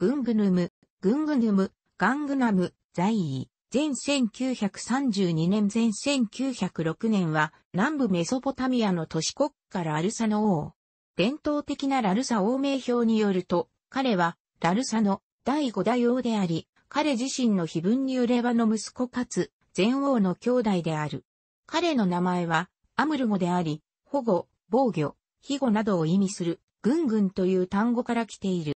グングヌム、グングヌム、ガングナム、在位。前1932年前1906年は南部メソポタミアの都市国家ラルサの王。伝統的なラルサ王名表によると、彼はラルサの第五代王であり、彼自身の碑文によればの息子かつ前王の兄弟である。彼の名前はアムル語であり、保護、防御、庇護などを意味する、軍軍という単語から来ている。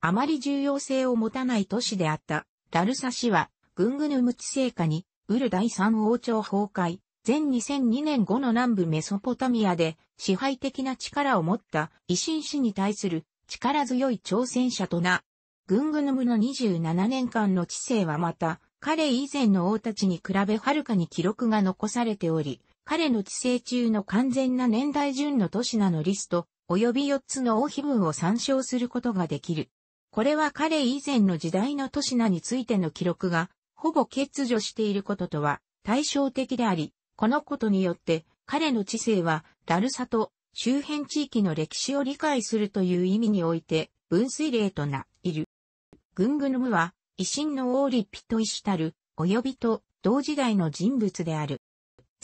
あまり重要性を持たない都市であった、ラルサ氏は、グングヌム地政下に、ウル第三王朝崩壊、前2002年後の南部メソポタミアで支配的な力を持った維新氏に対する力強い挑戦者とな。グングヌムの27年間の知性はまた、彼以前の王たちに比べはるかに記録が残されており、彼の知性中の完全な年代順の都市なのリスト、及び4つの王碑文を参照することができる。これは彼以前の時代の都市名についての記録が、ほぼ欠如していることとは対照的であり、このことによって彼の知性はだルサと周辺地域の歴史を理解するという意味において分水嶺とな、いる。グングヌムは、維新の王立ピとイシュタル、及びと同時代の人物である。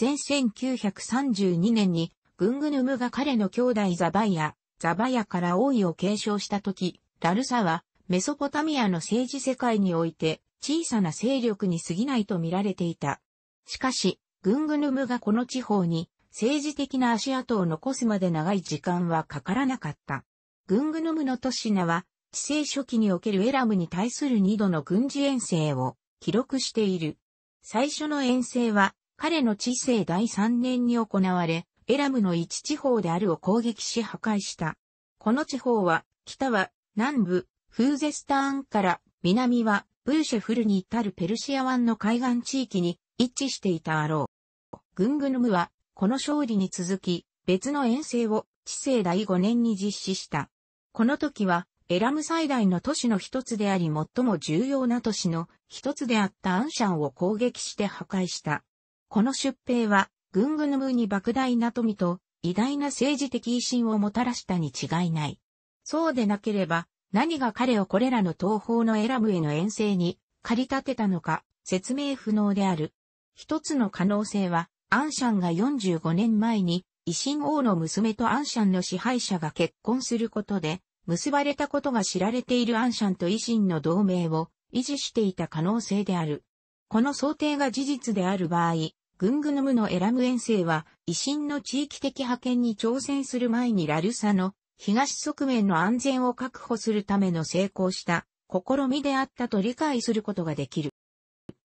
前1932年に、グングヌムが彼の兄弟ザバイア、ザバヤから王位を継承した時、ラルサは、メソポタミアの政治世界において、小さな勢力に過ぎないと見られていた。しかし、グングヌムがこの地方に、政治的な足跡を残すまで長い時間はかからなかった。グングヌムの都市名は、地政初期におけるエラムに対する二度の軍事遠征を記録している。最初の遠征は、彼の知性第三年に行われ、エラムの一地方であるを攻撃し破壊した。この地方は、北は南部、フーゼスターンから南はブーシェフルに至るペルシア湾の海岸地域に一致していたあろう。グングヌムはこの勝利に続き別の遠征を知性第5年に実施した。この時はエラム最大の都市の一つであり最も重要な都市の一つであったアンシャンを攻撃して破壊した。この出兵はグングヌムに莫大な富と偉大な政治的威信をもたらしたに違いない。そうでなければ、何が彼をこれらの東方のエラムへの遠征に駆り立てたのか説明不能である。一つの可能性は、アンシャンが45年前に、維新王の娘とアンシャンの支配者が結婚することで、結ばれたことが知られているアンシャンと維新の同盟を維持していた可能性である。この想定が事実である場合、グングヌムのエラム遠征は、維新の地域的派遣に挑戦する前にラルサの東側面の安全を確保するための成功した試みであったと理解することができる。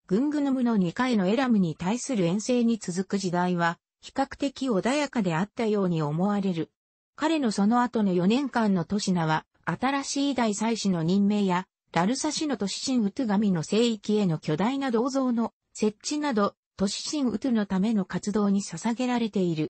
グングヌムの2回のエラムに対する遠征に続く時代は、比較的穏やかであったように思われる。彼のその後の4年間の都市名は、新しい大祭司の任命や、ラルサ氏の都市神ウト神の聖域への巨大な銅像の設置など、都市神ウトのための活動に捧げられている。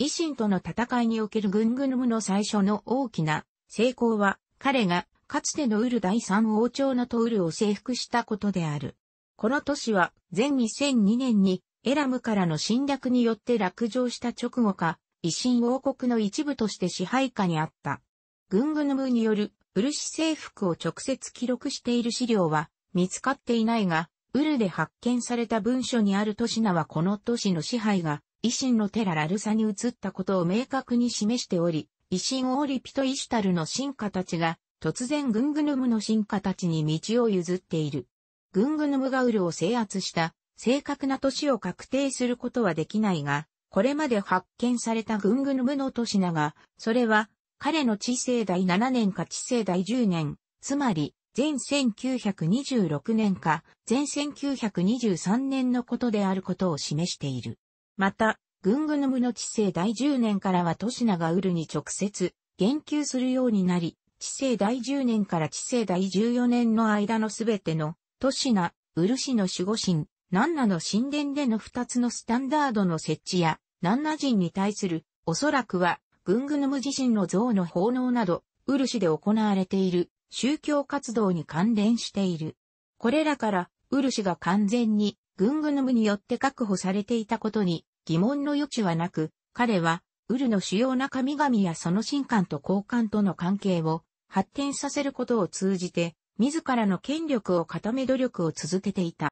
維新との戦いにおけるグングヌムの最初の大きな成功は、彼がかつてのウル第三王朝のトウルを征服したことである。この年は、前2002年にエラムからの侵略によって落城した直後か、維新王国の一部として支配下にあった。グングヌムによるウル氏征服を直接記録している資料は見つかっていないが、ウルで発見された文書にある都市名はこの都市の支配が維新のテララルサに移ったことを明確に示しており、維新オーリピとイシュタルの進化たちが、突然グングヌムの進化たちに道を譲っている。グングヌムガウルを制圧した、正確な都市を確定することはできないが、これまで発見されたグングヌムの都市だが、それは、彼の知性第7年か知性第10年、つまり、前1926年か、前1923年のことであることを示している。また、ングヌムの治世第10年からは都市長ウルに直接言及するようになり、治世第10年から治世第14年の間のすべての都市な、ウル氏の守護神、ナンナの神殿での2つのスタンダードの設置や、ナンナ人に対する、おそらくは、ングヌム自身の像の奉納など、ウル氏で行われている宗教活動に関連している。これらから、ウル氏が完全に、ングヌムによって確保されていたことに疑問の余地はなく、彼は、ウルの主要な神々やその神官と交換との関係を発展させることを通じて、自らの権力を固め努力を続けていた。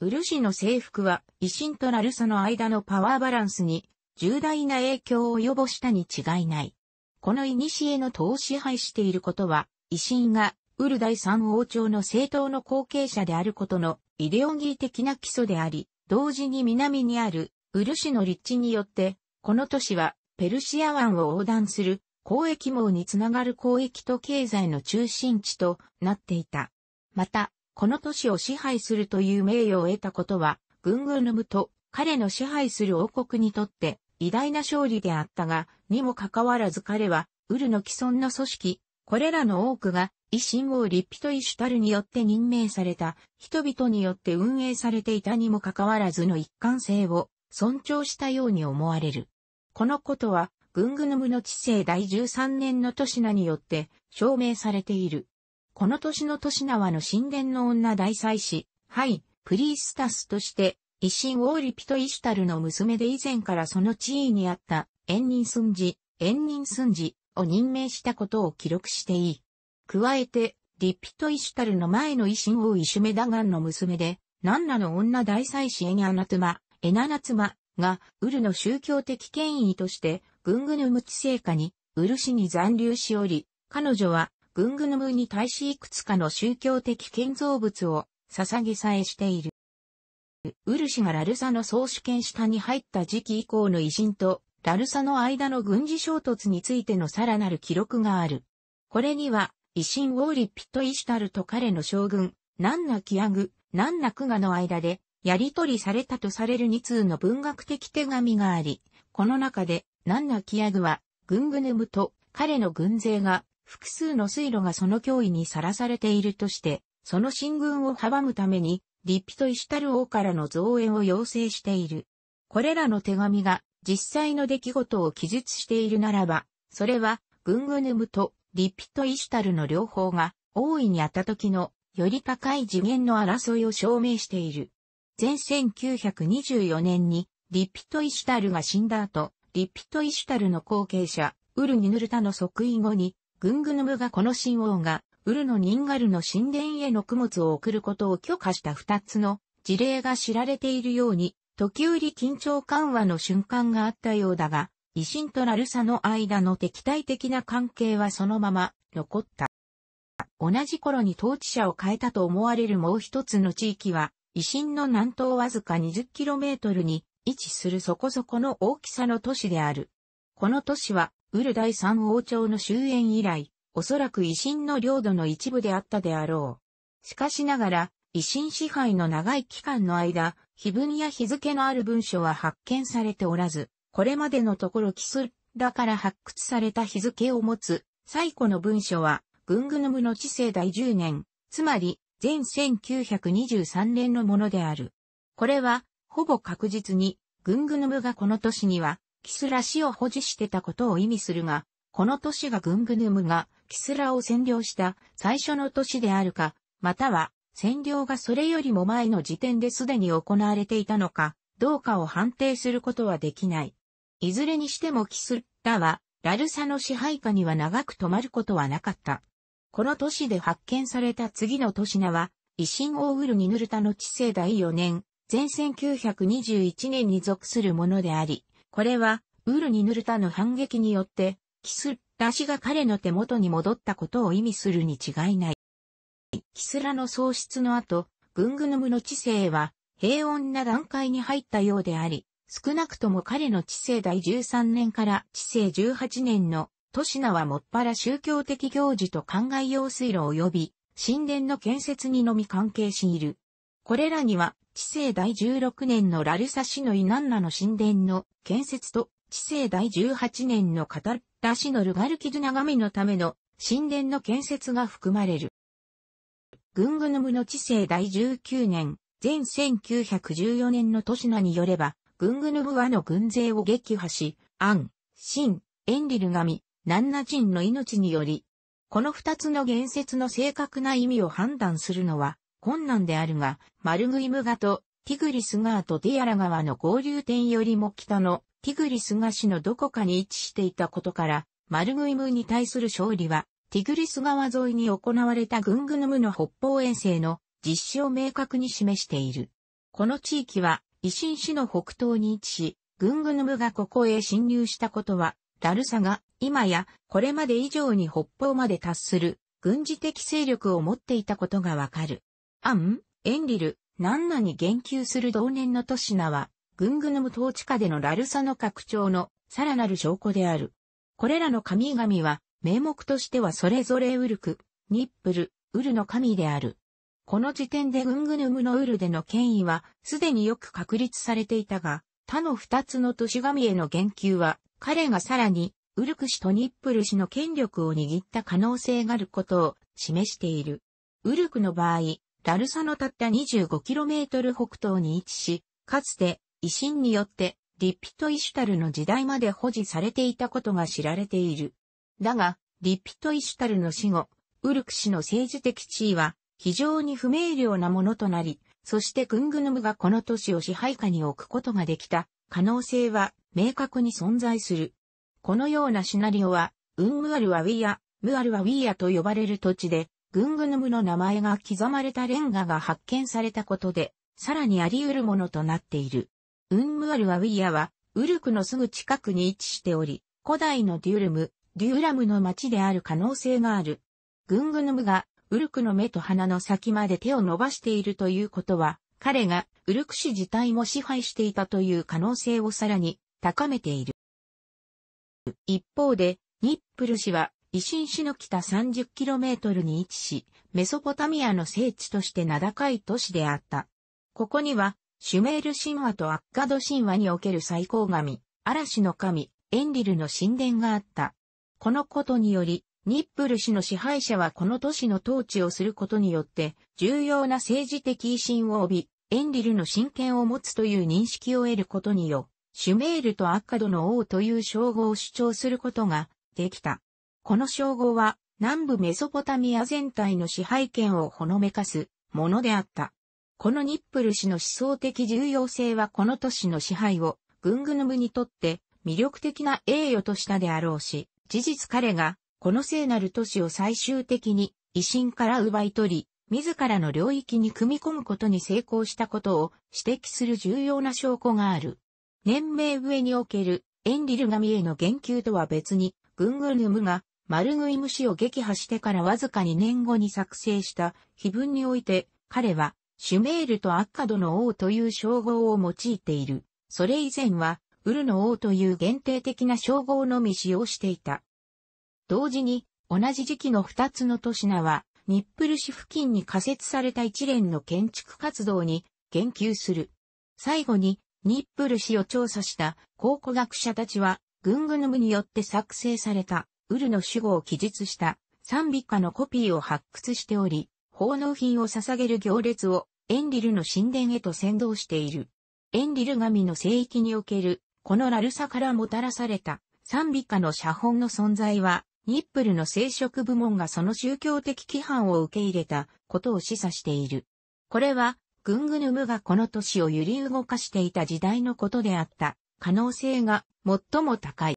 ウル氏の征服は、維新となルサの間のパワーバランスに重大な影響を及ぼしたに違いない。この古の党を支配していることは、維新がウル第三王朝の政党の後継者であることのイデオギー的な基礎であり、同時に南にあるウルシの立地によって、この都市はペルシア湾を横断する交易網につながる交易と経済の中心地となっていた。また、この都市を支配するという名誉を得たことは、グングヌムと彼の支配する王国にとって偉大な勝利であったが、にもかかわらず彼は、ウルの既存の組織、これらの多くが維新王立ピとイシュタルによって任命された人々によって運営されていたにもかかわらずの一貫性を尊重したように思われる。このことは、グングヌムの治世第13年の都市名によって証明されている。この年の都市名はの神殿の女大祭司、はい、プリースタスとして、維新王リピとイシュタルの娘で以前からその地位にあった、エンニンスンジ、エンニンスンジを任命したことを記録していい。加えて、リピトイシュタルの前の維新王イシュメダガンの娘で、ナンナの女大祭司エニャナツマ、エナナツマが、ウルの宗教的権威として、グングヌム地聖下に、ウル氏に残留しおり、彼女は、グングヌムに対しいくつかの宗教的建造物を捧げさえしている。ウル氏がラルサの総主権下に入った時期以降の維新とラルサの間の軍事衝突についてのさらなる記録がある。これには維新ウォーリピットイシュタルと彼の将軍、ナンナキアグ、ナンナクガの間で、やり取りされたとされる2通の文学的手紙があり、この中で、ナンナキアグは、ングヌムと彼の軍勢が、複数の水路がその脅威にさらされているとして、その進軍を阻むために、リピとイシュタル王からの増援を要請している。これらの手紙が実際の出来事を記述しているならば、それは、軍グヌムとリピとイシュタルの両方が大いにあった時のより高い次元の争いを証明している。前1924年にリピとイシュタルが死んだ後、リピとイシュタルの後継者、ウルニヌルタの即位後に、グングヌムがこの神王が、ウルのニンガルの神殿への供物を送ることを許可した二つの事例が知られているように、時折緊張緩和の瞬間があったようだが、維新とラルサの間の敵対的な関係はそのまま残った。同じ頃に統治者を変えたと思われるもう一つの地域は、維新の南東わずか 20km に位置するそこそこの大きさの都市である。この都市は、ウル第三王朝の終焉以来、おそらく維新の領土の一部であったであろう。しかしながら、維新支配の長い期間の間、碑文や日付のある文書は発見されておらず、これまでのところキスだから発掘された日付を持つ最古の文書は、グングヌムの治世第10年、つまり、前1923年のものである。これは、ほぼ確実に、グングヌムがこの年には、キスラ氏を保持してたことを意味するが、この年がグングヌムがキスラを占領した最初の年であるか、または占領がそれよりも前の時点ですでに行われていたのか、どうかを判定することはできない。いずれにしてもキスッラは、ラルサの支配下には長く止まることはなかった。この都市で発見された次の都市名は、維新オーウルニヌルタの治世第4年、前1921年に属するものであり、これは、ウルニヌルタの反撃によって、キスラ氏が彼の手元に戻ったことを意味するに違いない。キスラの喪失の後、グングヌムの治世は平穏な段階に入ったようであり、少なくとも彼の治世第13年から治世18年の都市名はもっぱら宗教的行事と考え用水路及び神殿の建設にのみ関係している。これらには、治世第16年のラルサ市のイナンナの神殿の建設と、治世第18年のカタッラ市のルガルキドナ眺めのための神殿の建設が含まれる。グングヌムの治世第19年、前1914年の都市名によれば、グングヌブワの軍勢を撃破し、アン、シン、エンリル神、ナンナ人の命により、この二つの言説の正確な意味を判断するのは困難であるが、マルグイムガとティグリス川とディアラ川の合流点よりも北のティグリスガ市のどこかに位置していたことから、マルグイムに対する勝利は、ティグリス川沿いに行われたグングヌムの北方遠征の実施を明確に示している。この地域は維新市の北東に位置し、軍ぐぬむがここへ侵入したことは、ダルサが今やこれまで以上に北方まで達する軍事的勢力を持っていたことがわかる。アン、エンリル、ナンナに言及する同年の都市名は、んグヌム統治下でのラルサの拡張のさらなる証拠である。これらの神々は、名目としてはそれぞれウルク、ニップル、ウルの神である。この時点でグングヌムのウルでの権威はすでによく確立されていたが、他の二つの都市神への言及は、彼がさらにウルク氏とニップル氏の権力を握った可能性があることを示している。ウルクの場合、ラルサのたった 25km 北東に位置し、かつて維新によってリッピトイシュタルの時代まで保持されていたことが知られている。だが、リッピトイシュタルの死後、ウルク氏の政治的地位は非常に不明瞭なものとなり、そしてクングヌムがこの都市を支配下に置くことができた可能性は明確に存在する。このようなシナリオは、ウンムアルワウィア、ムアルワウィアと呼ばれる土地で、グングヌムの名前が刻まれたレンガが発見されたことで、さらにあり得るものとなっている。ウンムアルワウィアは、ウルクのすぐ近くに位置しており、古代のデュルム、デューラムの町である可能性がある。グングヌムがウルクの目と鼻の先まで手を伸ばしているということは、彼がウルク市自体も支配していたという可能性をさらに高めている。一方で、ニップル氏は、維新市の北 30km に位置し、メソポタミアの聖地として名高い都市であった。ここには、シュメール神話とアッカド神話における最高神、嵐の神、エンリルの神殿があった。このことにより、ニップル氏の支配者はこの都市の統治をすることによって、重要な政治的威信を帯び、エンリルの親権を持つという認識を得ることによ、シュメールとアッカドの王という称号を主張することができた。この称号は、南部メソポタミア全体の支配権をほのめかすものであった。このニップル氏の思想的重要性はこの都市の支配を、グングヌムにとって魅力的な栄誉としたであろうし、事実彼がこの聖なる都市を最終的に維新から奪い取り、自らの領域に組み込むことに成功したことを指摘する重要な証拠がある。年名上におけるエンリル神への言及とは別に、グングヌムがマルグイム氏を撃破してからわずか2年後に作成した碑文において、彼はシュメールとアッカドの王という称号を用いている。それ以前は、ウルの王という限定的な称号のみ使用していた。同時に、同じ時期の二つの都市名は、ニップル市付近に仮設された一連の建築活動に言及する。最後に、ニップル市を調査した考古学者たちは、グングヌムによって作成された、ウルの主語を記述した賛美歌のコピーを発掘しており、奉納品を捧げる行列をエンリルの神殿へと先導している。エンリル神の聖域における、このラルサからもたらされた賛美歌の写本の存在は、ニップルの聖職部門がその宗教的規範を受け入れたことを示唆している。これは、グングヌムがこの都市を揺り動かしていた時代のことであった可能性が最も高い。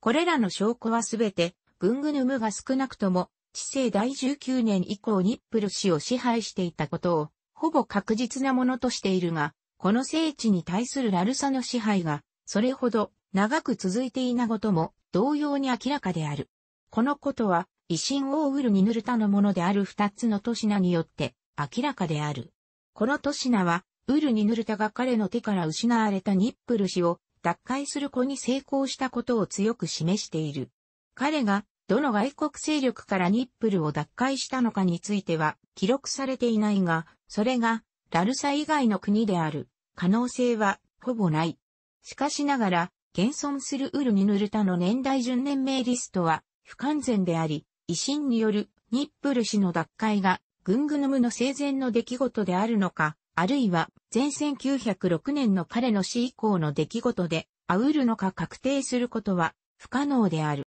これらの証拠はすべて、グングヌムが少なくとも、治世第19年以降ニップル氏を支配していたことを、ほぼ確実なものとしているが、この聖地に対するラルサの支配が、それほど長く続いていなことも同様に明らかである。このことは、維新オーウルにヌルタのものである二つの都市名によって明らかである。この都市名は、ウルニヌルタが彼の手から失われたニップル氏を脱会する子に成功したことを強く示している。彼が、どの外国勢力からニップルを脱会したのかについては記録されていないが、それがラルサ以外の国である可能性はほぼない。しかしながら、現存するウルニヌルタの年代順年名リストは不完全であり、維新によるニップル氏の脱会がグングヌムの生前の出来事であるのか、あるいは前1906年の彼の死以降の出来事でアウルのか確定することは不可能である。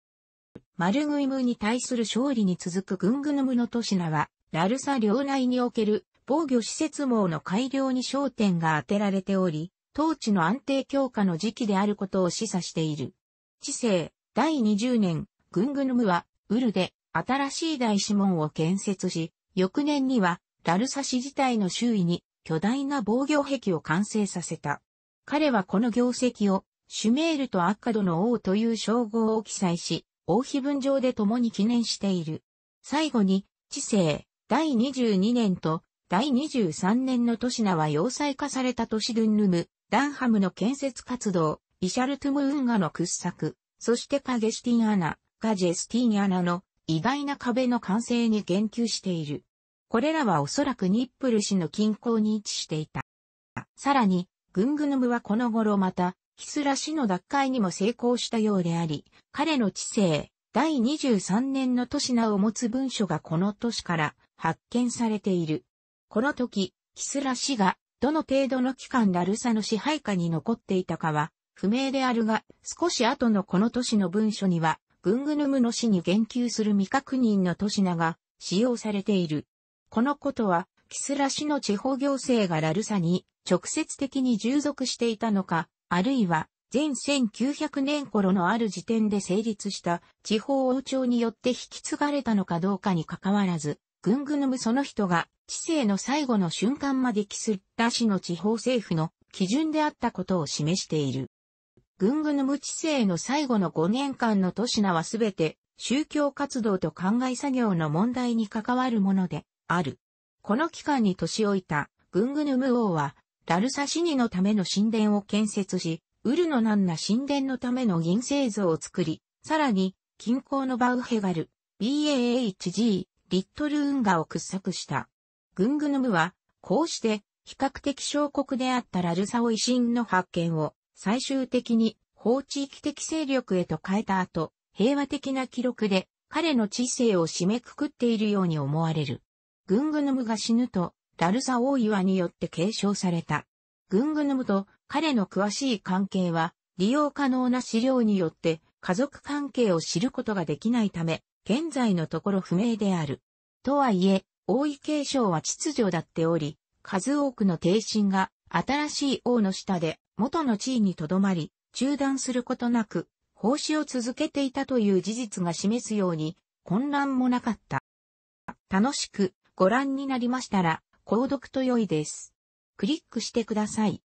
マルグイムに対する勝利に続くグングヌムの都市名は、ラルサ領内における防御施設網の改良に焦点が当てられており、統治の安定強化の時期であることを示唆している。治世、第20年、グングヌムは、ウルで、新しい大諮門を建設し、翌年には、ラルサ市自体の周囲に、巨大な防御壁を完成させた。彼はこの業績を、シュメールとアッカドの王という称号を記載し、王碑文上で共に記念している。最後に、治世、第22年と、第23年の都市名は要塞化された都市ドゥンヌム、ダンハムの建設活動、イシャルトゥム運河の掘削、そしてカゲスティンアナ、ガジェスティンアナの偉大な壁の完成に言及している。これらはおそらくニップル市の近郊に位置していた。さらに、グングヌムはこの頃また、ヒスラ市の奪回にも成功したようであり、彼の知性、第23年の都市名を持つ文書がこの都市から発見されている。この時、キスラ氏がどの程度の期間ラルサの支配下に残っていたかは不明であるが、少し後のこの都市の文書には、グングヌムの死に言及する未確認の都市名が使用されている。このことは、キスラ市の地方行政がラルサに直接的に従属していたのか、あるいは、前1900年頃のある時点で成立した地方王朝によって引き継がれたのかどうかに関わらず、グングヌムその人が知性の最後の瞬間までキスッダ市の地方政府の基準であったことを示している。グングヌム知性の最後の5年間の都市名はすべて宗教活動と考え作業の問題に関わるものである。この期間に年老いたグングヌム王はラルサシニのための神殿を建設し、ウルの難な神殿のための銀製像を作り、さらに、近郊のバウヘガル、BAHG、リットル運河を掘削した。グングヌムは、こうして、比較的小国であったラルサオ維新の発見を、最終的に、法地域的勢力へと変えた後、平和的な記録で、彼の知性を締めくくっているように思われる。グングヌムが死ぬと、ラルサ王岩によって継承された。グングヌムと彼の詳しい関係は、利用可能な資料によって家族関係を知ることができないため、現在のところ不明である。とはいえ、王位継承は秩序だっており、数多くの帝臣が新しい王の下で元の地位に留まり、中断することなく、奉仕を続けていたという事実が示すように、混乱もなかった。楽しくご覧になりましたら、購読と良いです。クリックしてください。